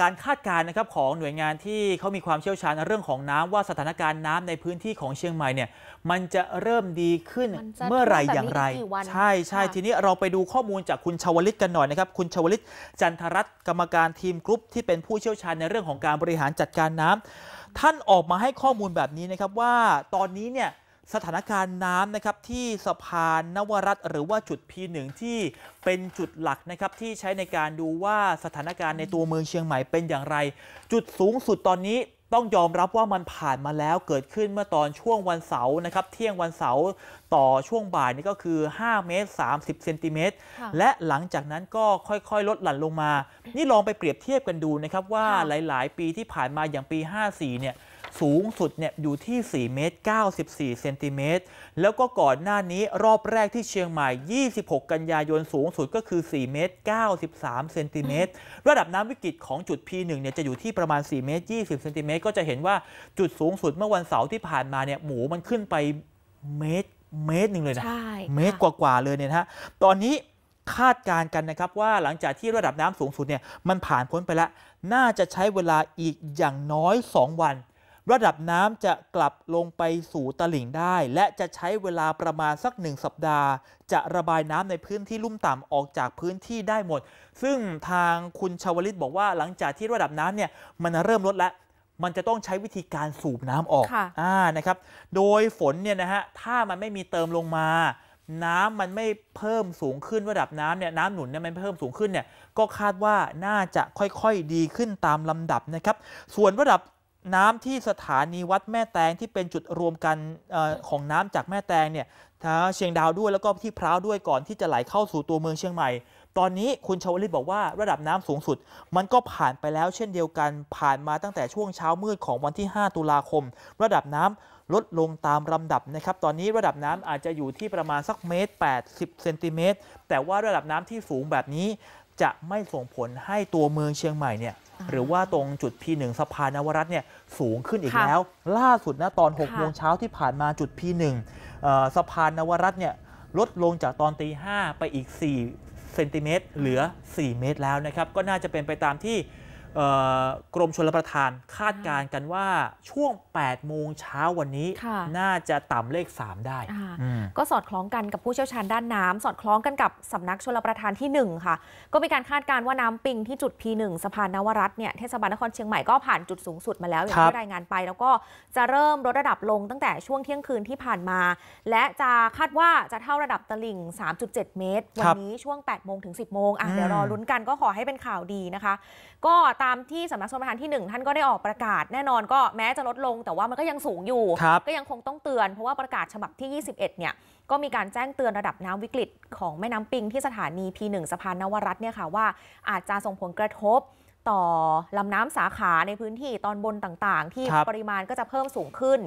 การคาดการณ์นะครับของหน่วยงานที่เขามีความเชี่ยวชาญเรื่องของน้ำว่าสถานการณ์น้ำในพื้นที่ของเชียงใหม่เนี่ยมันจะเริ่มดีขึ้นเมื่อไหร่อย่างไรใช่ใช่ทีนี้เราไปดูข้อมูลจากคุณชวลิตกันหน่อยนะครับคุณชวลิต จันทรัตน์กรรมการทีมกรุ๊ปที่เป็นผู้เชี่ยวชาญในเรื่องของการบริหารจัดการน้ำ ท่านออกมาให้ข้อมูลแบบนี้นะครับว่าตอนนี้เนี่ยสถานการณ์น้ำนะครับที่สะพานนวรัตหรือว่าจุด P1 ที่เป็นจุดหลักนะครับที่ใช้ในการดูว่าสถานการณ์ในตัวเมืองเชียงใหม่เป็นอย่างไร จุดสูงสุดตอนนี้ต้องยอมรับว่ามันผ่านมาแล้วเกิดขึ้นเมื่อตอนช่วงวันเสาร์นะครับเที่ยงวันเสาร์ต่อช่วงบ่ายนี่ก็คือ5เมตร30เซนติเมตรและหลังจากนั้นก็ค่อยๆลดหลั่นลงมา นี่ลองไปเปรียบเทียบกันดูนะครับว่าหลาย ๆ ปีที่ผ่านมาอย่างปี 54เนี่ยสูงสุดเนี่ยอยู่ที่4เมตร94เซนติเมตรแล้วก็ก่อนหน้านี้รอบแรกที่เชียงใหม่ 26 กันยายนสูงสุดก็คือ4เมตร93เซนติเมตร ระดับน้ำวิกฤตของจุด P1 เนี่ยจะอยู่ที่ประมาณ4เมตร20เซนติเมตรก็จะเห็นว่าจุดสูงสุดเมื่อวันเสาร์ที่ผ่านมาเนี่ยหมูมันขึ้นไปเมตรเมตรหนึ่งเลยนะ เมตรกว่าๆเลยเนี่ยนะฮะ ตอนนี้คาดการณ์กันนะครับว่าหลังจากที่ระดับน้ำสูงสุดเนี่ยมันผ่านพ้นไปแล้ว น่าจะใช้เวลาอีกอย่างน้อย 2 วันระดับน้ำจะกลับลงไปสู่ตลิ่งได้ และจะใช้เวลาประมาณสักหนึ่งสัปดาห์ จะระบายน้ำในพื้นที่ลุ่มต่ำออกจากพื้นที่ได้หมด ซึ่งทางคุณชาวลิตบอกว่าหลังจากที่ระดับน้ำเนี่ยมันเริ่มลดแล้วมันจะต้องใช้วิธีการสูบน้ำออกอ่านะครับโดยฝน เนี่ยนะฮะถ้ามันไม่มีเติมลงมา น้ำมันไม่เพิ่มสูงขึ้นระดับน้ำเนี่ยน้ำหนุนเนี่ยมันเพิ่มสูงขึ้นเนี่ยก็คาดว่าน่าจะค่อยๆดีขึ้นตามลำดับนะครับ ส่วนระดับน้ำที่สถานีวัดแม่แตงที่เป็นจุดรวมกันของน้ำจากแม่แตงเนี่ยทั้เชียงดาวด้วยแล้วก็ที่พร้าวด้วยก่อนที่จะไหลเข้าสู่ตัวเมืองเชียงใหม่ ตอนนี้คุณชาวลิตบอกว่าระดับน้ำสูงสุด มันก็ผ่านไปแล้วเช่นเดียวกันผ่านมาตั้งแต่ช่วงเช้ามืดของวันที่ 5 ตุลาคมระดับน้ำลดลงตามลำดับนะครับ ตอนนี้ระดับน้ำอาจจะอยู่ที่ประมาณสักเมตร 80เซนติเมตรแต่ว่าระดับน้ำที่สูงแบบนี้จะไม่ส่งผลให้ตัวเมืองเชียงใหม่เนี่ยหรือว่าตรงจุด P1 สะพานนวรัตน์เนี่ยสูงขึ้นอีกแล้ว ล่าสุดนะตอน6โมงเช้าที่ผ่านมาจุด P1 สะพานนวรัตน์เนี่ยลดลงจากตอนตี 5 ไปอีก 4 เซนติเมตรเหลือ 4 เมตรแล้วนะครับ ก็น่าจะเป็นไปตามที่กรมชลประทานคาดการณ์กันว่าช่วง 8 โมงเช้าวันนี้ น่าจะต่ำเลข 3 ได้ ก็สอดคล้องกันกับผู้เชี่ยวชาญด้านน้ำ สอดคล้องกันกับสำนักชลประทานที่ 1 ค่ะ ก็มีการคาดการณ์ว่าน้ำปิงที่จุด P1 สะพานนวรัตเนี่ยเทศบาลนครเชียงใหม่ก็ผ่านจุดสูงสุดมาแล้ว อย่างที่รายงานไป แล้วก็จะเริ่มลดระดับลงตั้งแต่ช่วงเที่ยงคืนที่ผ่านมา และจะคาดว่าจะเท่าระดับตลิ่ง 3.7 เมตรวันนี้ช่วง8โมงถึง 10 โมงอ่ะเดี๋ยวรอลุ้นกันก็ขอให้เป็นข่าวดีนะคะ ก็ตาามที่สำนักสมประธานที่ 1 ท่านก็ได้ออกประกาศแน่นอนก็แม้จะลดลงแต่ว่ามันก็ยังสูงอยู่ ก็ยังคงต้องเตือน เพราะว่าประกาศฉบับที่ 21เนี่ยก็มีการแจ้งเตือนระดับน้ำวิกฤต ของแม่น้ำปิงที่สถานี P1 สะพานนวรัตน์เนี่ยค่ะว่าอาจจะส่งผลกระทบต่อลำน้ำสาขาในพื้นที่ตอนบนต่างๆ ที่ปริมาณก็จะเพิ่มสูงขึ้น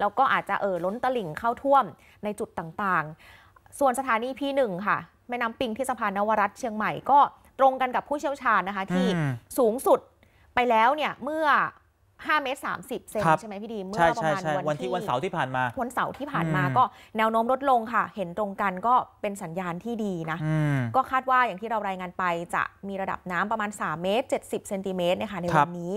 แล้วก็อาจจะเอ่อล้นตลิ่งเข้าท่วมในจุดต่างๆส่วนสถานี P1 ค่ะแม่น้ำปิงที่สะพานนวรัตน์เชียงใหม่ก็ตรงกันกับผู้เชี่ยวชาญนะคะที่สูงสุดไปแล้วเนี่ย เมื่อ 5 เมตร 30 เซนใช่ไหมพี่ดี เมื่อประมาณวันที่วันเสาร์ที่ผ่านมา วันเสาร์ที่ผ่านมาก็แนวโน้มลดลงค่ะ เห็นตรงกันก็เป็นสัญญาณที่ดีนะ ก็คาดว่าอย่างที่เรารายงานไปจะมีระดับน้ำประมาณ 3 เมตร 70 เซนติเมตรนะคะในวันนี้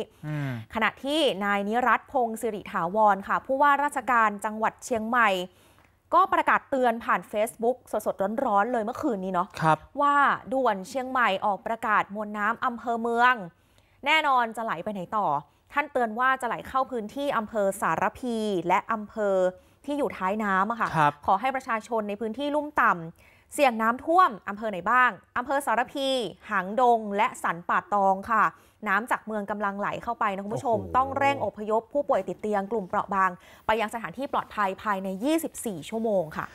ขณะที่นายนิรัตพงศิริถาวรค่ะผู้ว่าราชการจังหวัดเชียงใหม่ก็ประกาศเตือนผ่าน Facebook สดๆ ร้อนๆ เลยเมื่อคืนนี้เนาะว่าด่วนเชียงใหม่ออกประกาศมวลน้ำอำเภอเมือง แน่นอนจะไหลไปไหนต่อ ท่านเตือนว่าจะไหลเข้าพื้นที่อำเภอสารพีและอำเภอที่อยู่ท้ายน้ำอะค่ะขอให้ประชาชนในพื้นที่ลุ่มต่ำเสี่ยงน้ำท่วมอำเภอไหนบ้างอำเภอสารพีหางดง และสันป่าตองค่ะ น้ำจากเมืองกำลังไหลเข้าไปนะคุณผู้ชม ต้องเร่งอพยพ ผู้ป่วยติดเตียงกลุ่มเปราะบาง ไปยังสถานที่ปลอดภัยภายใน 24 ชั่วโมงค่ะ